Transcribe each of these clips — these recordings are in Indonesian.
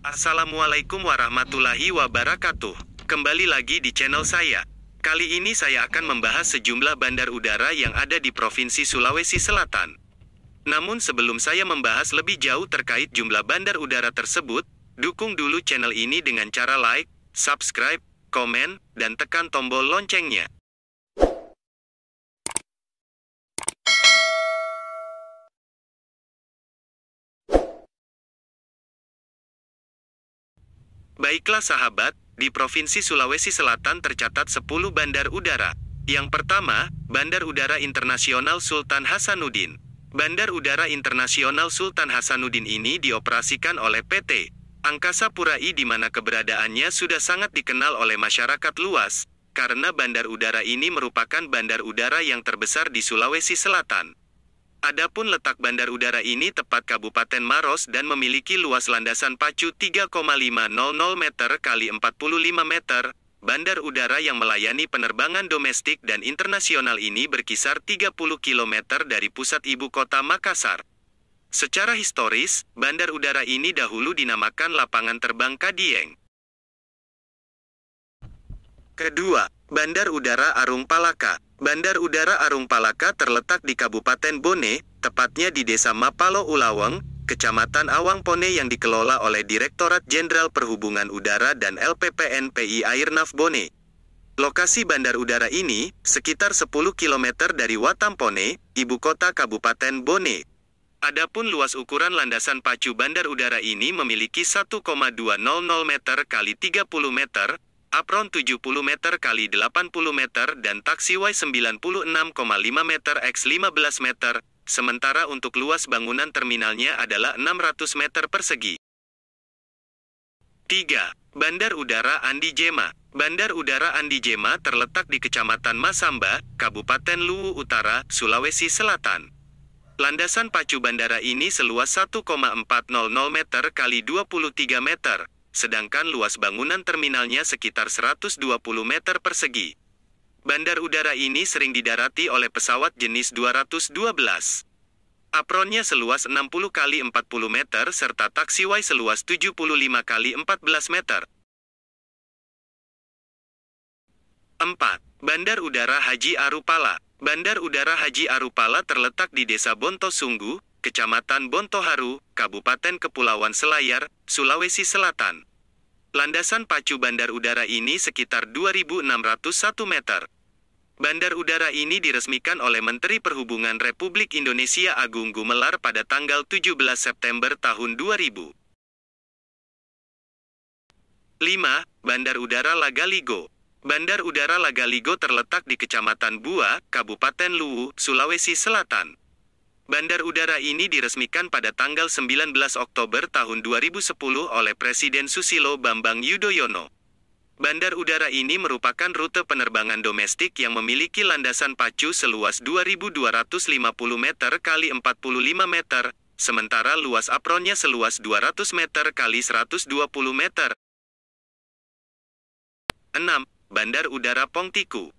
Assalamualaikum warahmatullahi wabarakatuh. Kembali lagi di channel saya. Kali ini saya akan membahas sejumlah bandar udara yang ada di Provinsi Sulawesi Selatan. Namun sebelum saya membahas lebih jauh terkait jumlah bandar udara tersebut, dukung dulu channel ini dengan cara like, subscribe, komen, dan tekan tombol loncengnya. Baiklah sahabat, di Provinsi Sulawesi Selatan tercatat 10 bandar udara. Yang pertama, Bandar Udara Internasional Sultan Hasanuddin. Bandar Udara Internasional Sultan Hasanuddin ini dioperasikan oleh PT Angkasa Pura I di mana keberadaannya sudah sangat dikenal oleh masyarakat luas, karena bandar udara ini merupakan bandar udara yang terbesar di Sulawesi Selatan. Adapun letak bandar udara ini tepat Kabupaten Maros dan memiliki luas landasan pacu 3,500 meter kali 45 meter. Bandar udara yang melayani penerbangan domestik dan internasional ini berkisar 30 km dari pusat ibu kota Makassar. Secara historis, bandar udara ini dahulu dinamakan Lapangan Terbang Kadieng. Kedua, Bandar Udara Arung Palaka Bandar Udara Arung Palaka terletak di Kabupaten Bone, tepatnya di Desa Mapalo Ulawang, Kecamatan Awang Pone yang dikelola oleh Direktorat Jenderal Perhubungan Udara dan LPPN PI Airnav Bone. Lokasi bandar udara ini sekitar 10 km dari Watam Watampone, ibu kota Kabupaten Bone. Adapun luas ukuran landasan pacu bandar udara ini memiliki 1,200 meter kali 30 meter, apron 70 meter kali 80 meter dan taxiway 96,5 meter x 15 meter, sementara untuk luas bangunan terminalnya adalah 600 meter persegi. 3. Bandar Udara Andi Jema Bandar Udara Andi Jema terletak di Kecamatan Masamba, Kabupaten Luwu Utara, Sulawesi Selatan. Landasan pacu bandara ini seluas 1,400 meter kali 23 meter, sedangkan luas bangunan terminalnya sekitar 120 meter persegi. Bandar udara ini sering didarati oleh pesawat jenis 212. Apronnya seluas 60 kali 40 meter serta taksiway seluas 75 kali 14 meter. 4. Bandar Udara Haji Arupala Bandar Udara Haji Arupala terletak di Desa Bonto Sunggu, Kecamatan Bontoharu, Kabupaten Kepulauan Selayar, Sulawesi Selatan. Landasan pacu bandar udara ini sekitar 2.601 meter. Bandar udara ini diresmikan oleh Menteri Perhubungan Republik Indonesia Agung Gumelar pada tanggal 17 September tahun 2000. 5. Bandar Udara Lagaligo Bandar Udara Lagaligo terletak di Kecamatan Bua, Kabupaten Luwu, Sulawesi Selatan. Bandar udara ini diresmikan pada tanggal 19 Oktober tahun 2010 oleh Presiden Susilo Bambang Yudhoyono. Bandar udara ini merupakan rute penerbangan domestik yang memiliki landasan pacu seluas 2.250 meter kali 45 meter, sementara luas apronnya seluas 200 meter kali 120 meter. 6. Bandar Udara Pongtiku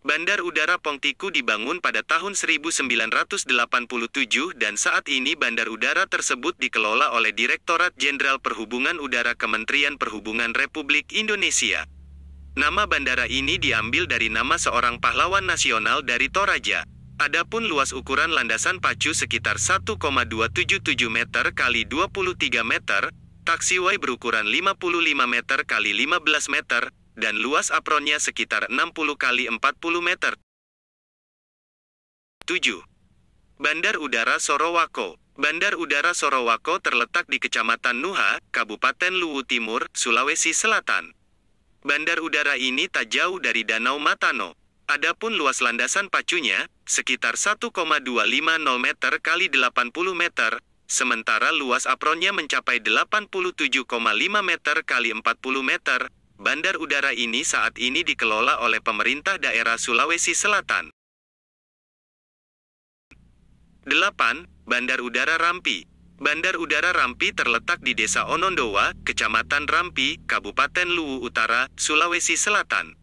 Bandar Udara Pongtiku dibangun pada tahun 1987 dan saat ini bandar udara tersebut dikelola oleh Direktorat Jenderal Perhubungan Udara Kementerian Perhubungan Republik Indonesia. Nama bandara ini diambil dari nama seorang pahlawan nasional dari Toraja. Adapun luas ukuran landasan pacu sekitar 1,277 meter kali 23 meter, taksiway berukuran 55 meter kali 15 meter, dan luas apronnya sekitar 60 kali 40 meter. 7. Bandar Udara Sorowako Bandar Udara Sorowako terletak di Kecamatan Nuha, Kabupaten Luwu Timur, Sulawesi Selatan. Bandar udara ini tak jauh dari Danau Matano. Adapun luas landasan pacunya, sekitar 1,250 meter kali 80 meter, sementara luas apronnya mencapai 87,5 meter kali 40 meter, Bandar udara ini saat ini dikelola oleh pemerintah daerah Sulawesi Selatan. 8. Bandar Udara Rampi Bandar Udara Rampi terletak di Desa Onondowa, Kecamatan Rampi, Kabupaten Luwu Utara, Sulawesi Selatan.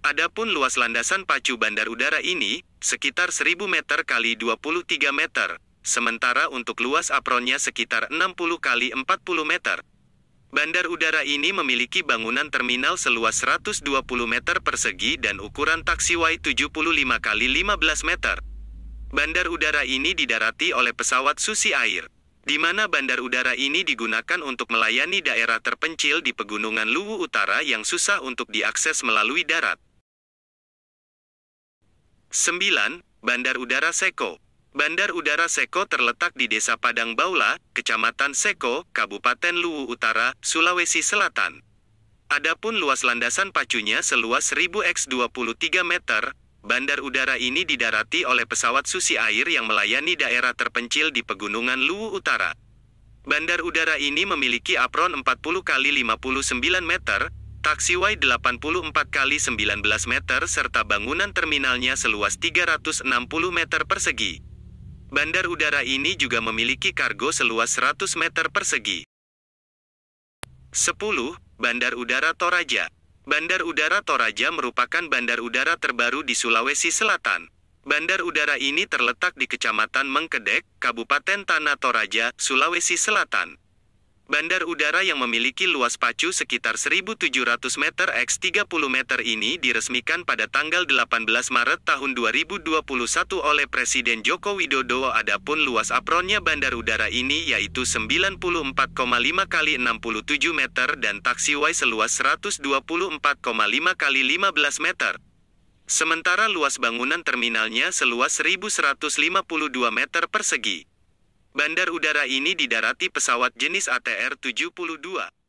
Adapun luas landasan pacu bandar udara ini, sekitar 1000 meter kali 23 meter, sementara untuk luas apronnya sekitar 60 kali 40 meter. Bandar udara ini memiliki bangunan terminal seluas 120 meter persegi dan ukuran taksiway 75 kali 15 meter. Bandar udara ini didarati oleh pesawat Susi Air, di mana bandar udara ini digunakan untuk melayani daerah terpencil di Pegunungan Luwu Utara yang susah untuk diakses melalui darat. 9. Bandar Udara Seko Bandar Udara Seko terletak di Desa Padang Baula, Kecamatan Seko, Kabupaten Luwu Utara, Sulawesi Selatan. Adapun luas landasan pacunya seluas 1000 x 23 meter, bandar udara ini didarati oleh pesawat Susi Air yang melayani daerah terpencil di Pegunungan Luwu Utara. Bandar udara ini memiliki apron 40 kali 59 meter, taksiway 84 kali 19 meter serta bangunan terminalnya seluas 360 meter persegi. Bandar udara ini juga memiliki kargo seluas 100 meter persegi. 10. Bandar Udara Toraja Bandar Udara Toraja merupakan bandar udara terbaru di Sulawesi Selatan. Bandar udara ini terletak di Kecamatan Mengkedek, Kabupaten Tanah Toraja, Sulawesi Selatan. Bandar udara yang memiliki luas pacu sekitar 1.700 meter x 30 meter ini diresmikan pada tanggal 18 Maret tahun 2021 oleh Presiden Joko Widodo. Adapun luas apronnya bandar udara ini yaitu 94,5 kali 67 meter dan taksiway seluas 124,5 kali 15 meter. Sementara luas bangunan terminalnya seluas 1.152 meter persegi. Bandar udara ini didarati pesawat jenis ATR-72.